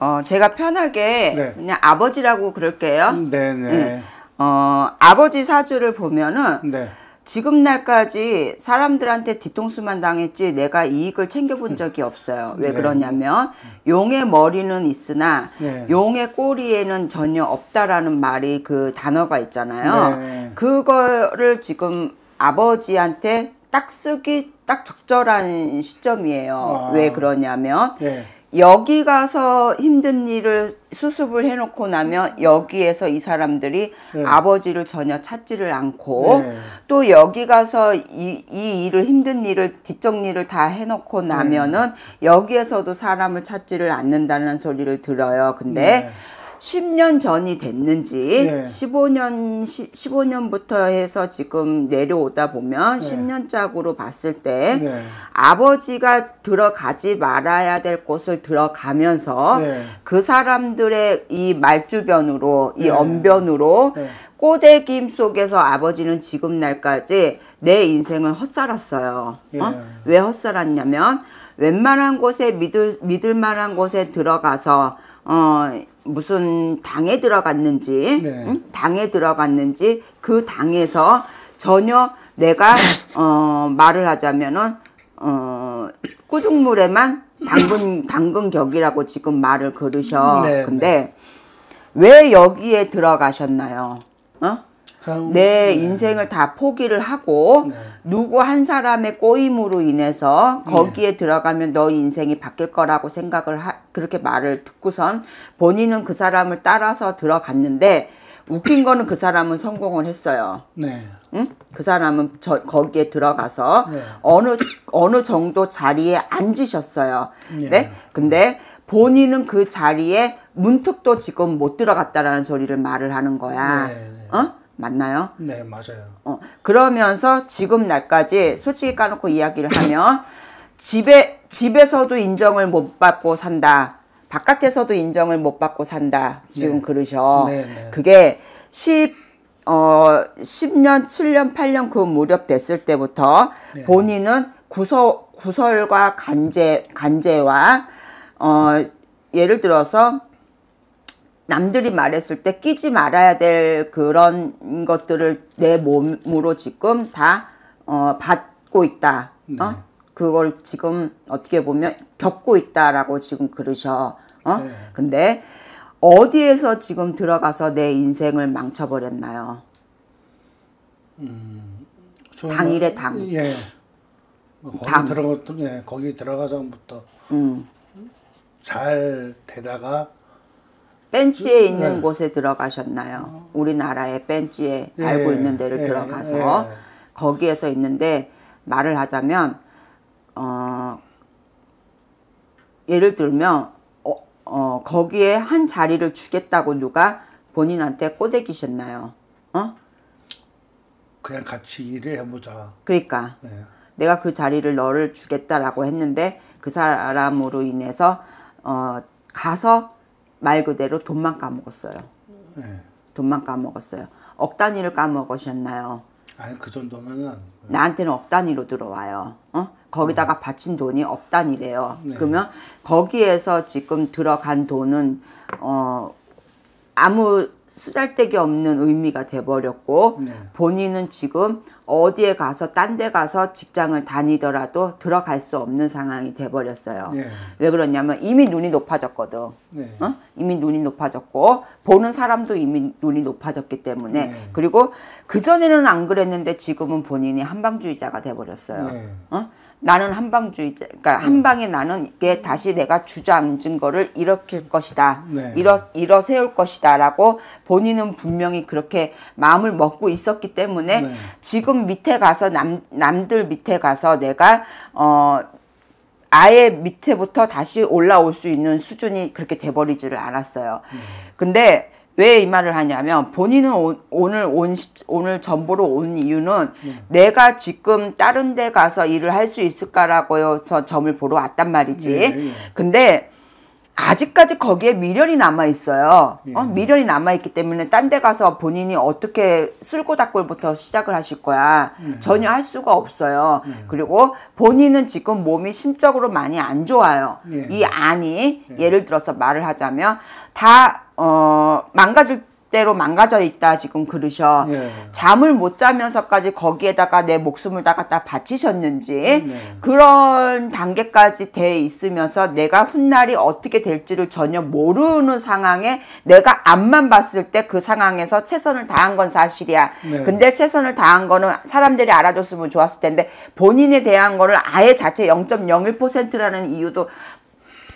어, 제가 편하게 네. 그냥 아버지라고 그럴게요. 네네. 음, 네. 네. 예. 어, 아버지 사주를 보면은 네. 지금 날까지 사람들한테 뒤통수만 당했지 내가 이익을 챙겨본 적이 없어요. 왜 네. 그러냐면 용의 머리는 있으나 네. 용의 꼬리에는 전혀 없다라는 말이 그 단어가 있잖아요. 그거를 지금 아버지한테 딱 쓰기 딱 적절한 시점이에요. 아. 왜 그러냐면 여기 가서 힘든 일을 수습을 해놓고 나면 음. 여기에서 이 사람들이 네. 아버지를 전혀 찾지를 않고 네. 또 여기 가서 이, 이 일을 힘든 일을 뒷정리를 다 해놓고 나면은 네. 여기에서도 사람을 찾지를 않는다는 소리를 들어요. 근데 네. 10년 전이 됐는지 네. 15년 시, 15년부터 해서 지금 내려오다 보면 네. 10년 짝으로 봤을 때 네. 아버지가 들어가지 말아야 될 곳을 들어가면서 네. 그 사람들의 이 말주변으로 이 네. 언변으로 네. 꼬대김 속에서 아버지는 지금 날까지 내 인생을 헛살았어요. 어? 예. 왜 헛살았냐면 웬만한 곳에 믿을 믿을 만한 곳에 들어가서 어 무슨 당에 들어갔는지 네. 응? 당에 들어갔는지 그 당에서 전혀 내가 어 말을 하자면은 어 꾸중물에만 당근 당근 격이라고 지금 말을 걸으셔. 네, 네. 근데 네. 왜 여기에 들어가셨나요? 어? 내 네. 인생을 다 포기를 하고 네. 누구 한 사람의 꼬임으로 인해서 거기에 네. 들어가면 너 인생이 바뀔 거라고 생각을 하, 그렇게 말을 듣고선 본인은 그 사람을 따라서 들어갔는데 웃긴 거는 그 사람은 성공을 했어요. 네. 응? 그 사람은 저, 거기에 들어가서 네. 어느 어느 정도 자리에 앉으셨어요. 네. 네. 근데 본인은 그 자리에 문턱도 지금 못 들어갔다라는 소리를 말을 하는 거야. 네. 어? 맞나요? 네, 맞아요. 어, 그러면서 지금 날까지 솔직히 까놓고 이야기를 하면 집에, 집에서도 인정을 못 받고 산다. 바깥에서도 인정을 못 받고 산다. 지금 네. 그러셔. 네, 네. 그게 10, 어, 10년, 7년, 8년 그 무렵 됐을 때부터 네. 본인은 구서, 구설과 간제, 간제와, 어, 예를 들어서 남들이 말했을 때 끼지 말아야 될 그런 것들을 내 몸으로 지금 다 어, 받고 있다. 어? 네. 그걸 지금 어떻게 보면 겪고 있다라고 지금 그러셔. 어? 네. 근데 어디에서 지금 들어가서 내 인생을 망쳐버렸나요? 음, 당일의 뭐, 당. 예. 뭐 거기 당. 들어갔던 예, 거기 들어가서부터 음. 잘 되다가 벤치에 네. 있는 네. 곳에 들어가셨나요? 우리나라의 벤치에 네. 달고 예, 있는 데를 예, 들어가서 예. 거기에서 있는데 말을 하자면 어, 예를 들면 어, 어, 거기에 한 자리를 주겠다고 누가 본인한테 꼬대기셨나요? 어? 그냥 같이 일을 해보자. 그러니까 내가 그 자리를 너를 주겠다라고 했는데 그 사람으로 인해서 어, 가서 말 그대로 돈만 까먹었어요. 네. 돈만 까먹었어요. 억 단위를 까먹으셨나요? 아니 그 정도면은 아니고요. 나한테는 억 단위로 들어와요. 어? 거기다가 네. 바친 돈이 억 단위래요. 네. 그러면 거기에서 지금 들어간 돈은 어 아무 쓰잘데기 없는 의미가 돼버렸고 네. 본인은 지금 어디에 가서 딴 데 가서 직장을 다니더라도 들어갈 수 없는 상황이 돼버렸어요. 예. 왜 그러냐면 이미 눈이 높아졌거든. 예. 어? 이미 눈이 높아졌고 보는 사람도 이미 눈이 높아졌기 때문에 예. 그리고 그전에는 안 그랬는데 지금은 본인이 한방주의자가 돼버렸어요. 네. 어? 나는 한방주의자, 그러니까 한방에 음. 나는 이게 다시 내가 주저앉은 거를 일으킬 것이다. 네. 일어, 일어 세울 것이다. 라고 본인은 분명히 그렇게 마음을 먹고 있었기 때문에 네. 지금 밑에 가서 남, 남들 밑에 가서 내가, 어, 아예 밑에부터 다시 올라올 수 있는 수준이 그렇게 돼버리지를 않았어요. 네. 근데 왜이 말을 하냐면 본인은 오, 늘 온, 오늘 전보로 온 이유는 네. 내가 지금 다른 데 가서 일을 할 수 있을까라고 해서 점을 보러 왔단 말이지. 네, 네. 근데 아직까지 거기에 미련이 남아 있어요. 어? 네. 미련이 남아 있기 때문에 딴 데 가서 본인이 어떻게 쓸고닦골부터 시작을 하실 거야. 네. 전혀 할 수가 없어요. 네. 그리고 본인은 지금 몸이 심적으로 많이 안 좋아요. 네. 이 안이 네. 예를 들어서 말을 하자면 다 어, 망가질 대로 망가져 있다 지금 그러셔 네. 잠을 못 자면서까지 거기에다가 내 목숨을 다 갖다 바치셨는지 네. 그런 단계까지 돼 있으면서 내가 훗날이 어떻게 될지를 전혀 모르는 상황에 내가 앞만 봤을 때 그 상황에서 최선을 다한 건 사실이야 네. 근데 최선을 다한 거는 사람들이 알아줬으면 좋았을 텐데 본인에 대한 거를 아예 자체 0.01%라는 이유도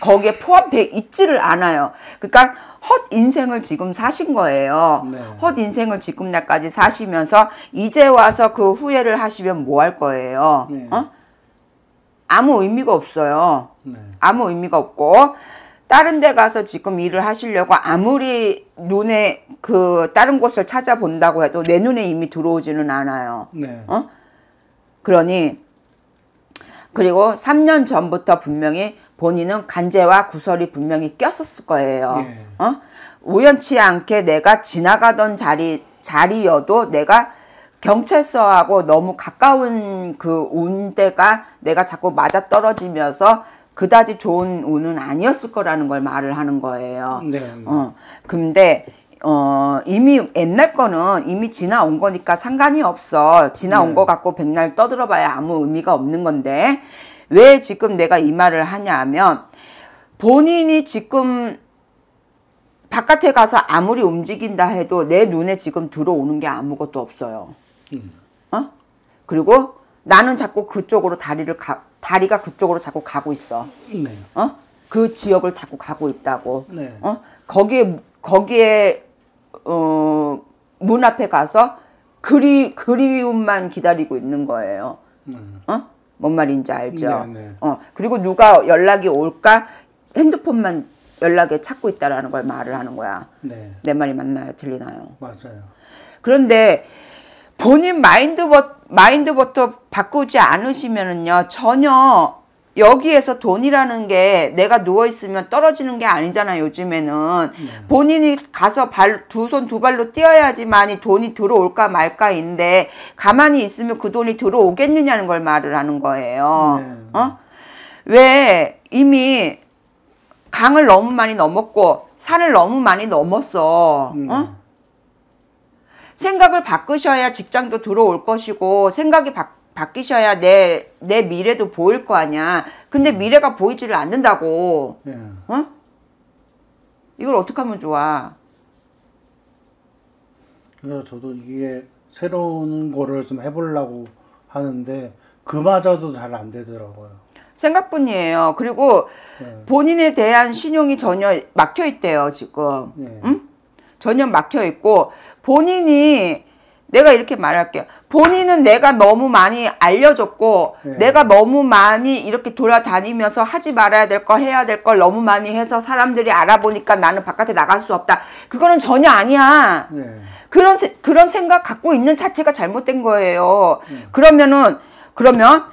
거기에 포함돼 있지를 않아요. 그러니까 헛 인생을 지금 사신 거예요. 네. 헛 인생을 지금 날까지 사시면서 이제 와서 그 후회를 하시면 뭐 할 거예요? 네. 어? 아무 의미가 없어요. 네. 아무 의미가 없고 다른 데 가서 지금 일을 하시려고 아무리 눈에 그 다른 곳을 찾아본다고 해도 내 눈에 이미 들어오지는 않아요. 네. 어? 그러니 그리고 3년 전부터 분명히 본인은 간제와 구설이 분명히 꼈었을 거예요. 예. 어? 우연치 않게 내가 지나가던 자리 자리여도 내가 경찰서하고 너무 가까운 그 운대가 내가 자꾸 맞아 떨어지면서 그다지 좋은 운은 아니었을 거라는 걸 말을 하는 거예요. 네, 어. 근데 어 이미 옛날 거는 이미 지나온 거니까 상관이 없어. 지나온 네. 거 갖고 백날 떠들어봐야 아무 의미가 없는 건데 왜 지금 내가 이 말을 하냐 하면 본인이 지금 바깥에 가서 아무리 움직인다 해도 내 눈에 지금 들어오는 게 아무것도 없어요. 음. 어? 그리고 나는 자꾸 그쪽으로 다리를 가, 다리가 그쪽으로 자꾸 가고 있어. 네. 어? 그 지역을 자꾸 가고 있다고. 네. 어? 거기에 거기에 어, 문 앞에 가서 그리 그리움만 기다리고 있는 거예요. 네. 어? 뭔 말인지 알죠? 네, 네. 어, 그리고 누가 연락이 올까 핸드폰만 연락에 찾고 있다라는 걸 말을 하는 거야. 네. 내 말이 맞나요? 들리나요? 맞아요. 그런데 본인 마인드버, 마인드부터 바꾸지 않으시면은요, 전혀 여기에서 돈이라는 게 내가 누워있으면 떨어지는 게 아니잖아 요즘에는 네. 본인이 가서 두 손 두 발로 뛰어야지만이 돈이 들어올까 말까인데 가만히 있으면 그 돈이 들어오겠느냐는 걸 말을 하는 거예요 네. 어? 왜 이미 강을 너무 많이 넘었고 산을 너무 많이 넘었어 네. 어? 생각을 바꾸셔야 직장도 들어올 것이고 생각이 바, 바뀌셔야 내, 내 미래도 보일 거 아니야. 근데 음. 미래가 보이지를 않는다고. 예. 어? 이걸 어떻게 하면 좋아? 그래서 저도 이게 새로운 거를 좀 해보려고 하는데 그마저도 잘 안 되더라고요. 생각뿐이에요. 그리고 네. 본인에 대한 신용이 전혀 막혀 있대요 지금. 네. 응? 전혀 막혀 있고 본인이 내가 이렇게 말할게요. 본인은 내가 너무 많이 알려줬고 네. 내가 너무 많이 이렇게 돌아다니면서 하지 말아야 될 거 해야 될 걸 너무 많이 해서 사람들이 알아보니까 나는 바깥에 나갈 수 없다. 그거는 전혀 아니야. 네. 그런 그런 생각 갖고 있는 자체가 잘못된 거예요. 네. 그러면은 그러면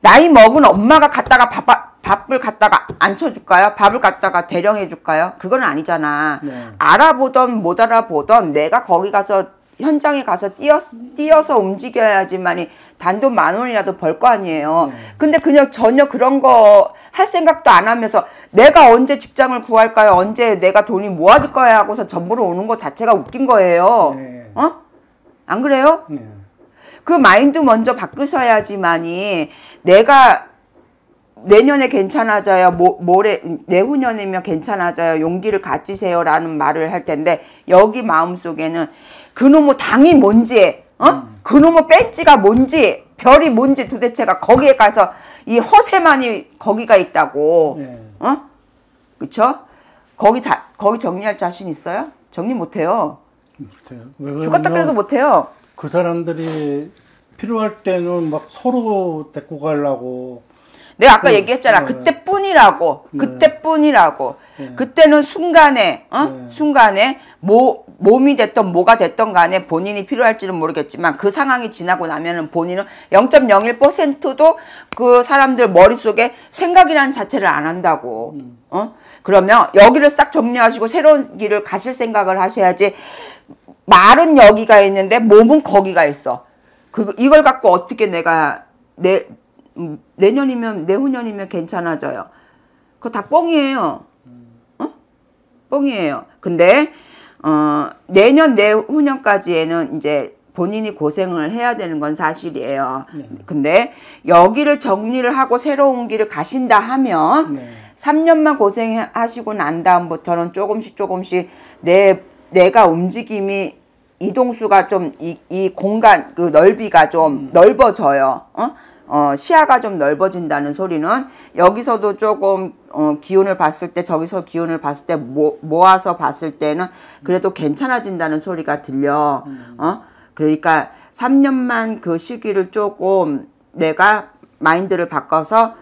나이 먹은 엄마가 갔다가 바빠 밥을 갖다가 앉혀줄까요 밥을 갖다가 대령해줄까요? 그건 아니잖아. 네. 알아보던 못 알아보던 내가 거기 가서 현장에 가서 뛰어, 뛰어서 움직여야지만이 단돈 만 원이라도 벌 거 아니에요. 네. 근데 그냥 전혀 그런 거 할 생각도 안 하면서 내가 언제 직장을 구할까요? 언제 내가 돈이 모아질 거야? 하고서 전부를 오는 것 자체가 웃긴 거예요. 네. 어? 안 그래요? 네. 그 마인드 먼저 바꾸셔야지만이 내가 내년에 괜찮아져요. 모, 모레 내후년이면 괜찮아져요. 용기를 가지세요라는 말을 할 텐데 여기 마음속에는 그놈의 당이 뭔지 어? 음. 그놈의 배지가 뭔지 별이 뭔지 도대체가 거기에 가서 이 허세만이 거기가 있다고 네. 어? 그쵸? 거기 자, 거기 정리할 자신 있어요? 정리 못해요 못해요 죽었다 그래도 못해요 그 사람들이 필요할 때는 막 서로 데리고 가려고 내가 아까 그, 얘기했잖아 네. 그때뿐이라고 그때 뿐이라고. 네. 그때는 순간에 어? 네. 순간에 모, 몸이 됐던 뭐가 됐던 간에 본인이 필요할지는 모르겠지만 그 상황이 지나고 나면은 본인은 0.01%도 그 사람들 머릿속에 생각이라는 자체를 안 한다고. 음. 어? 그러면 여기를 싹 정리하시고 새로운 길을 가실 생각을 하셔야지 말은 여기가 있는데 몸은 거기가 있어. 그 이걸 갖고 어떻게 내가 내 음, 내년이면 내후년이면 괜찮아져요. 그거 다 뻥이에요. 어? 뻥이에요. 근데 어, 내년 내후년까지에는 이제 본인이 고생을 해야 되는 건 사실이에요. 네. 근데 여기를 정리를 하고 새로운 길을 가신다 하면 네. 3년만 고생하시고 난 다음부터는 조금씩 조금씩 내 내가 움직임이 이동수가 좀이이 공간 그 넓이가 좀 음. 넓어져요. 어? 어, 시야가 좀 넓어진다는 소리는 여기서도 조금 어, 기운을 봤을 때 저기서 기운을 봤을 때 모, 모아서 봤을 때는 그래도 괜찮아진다는 소리가 들려. 어? 그러니까 3년만 그 시기를 조금 내가 마인드를 바꿔서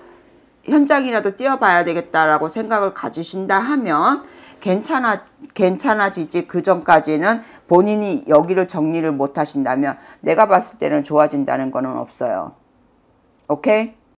현장이라도 뛰어봐야 되겠다라고 생각을 가지신다 하면 괜찮아 괜찮아지지 그 전까지는 본인이 여기를 정리를 못 하신다면 내가 봤을 때는 좋아진다는 거는 없어요. Okay?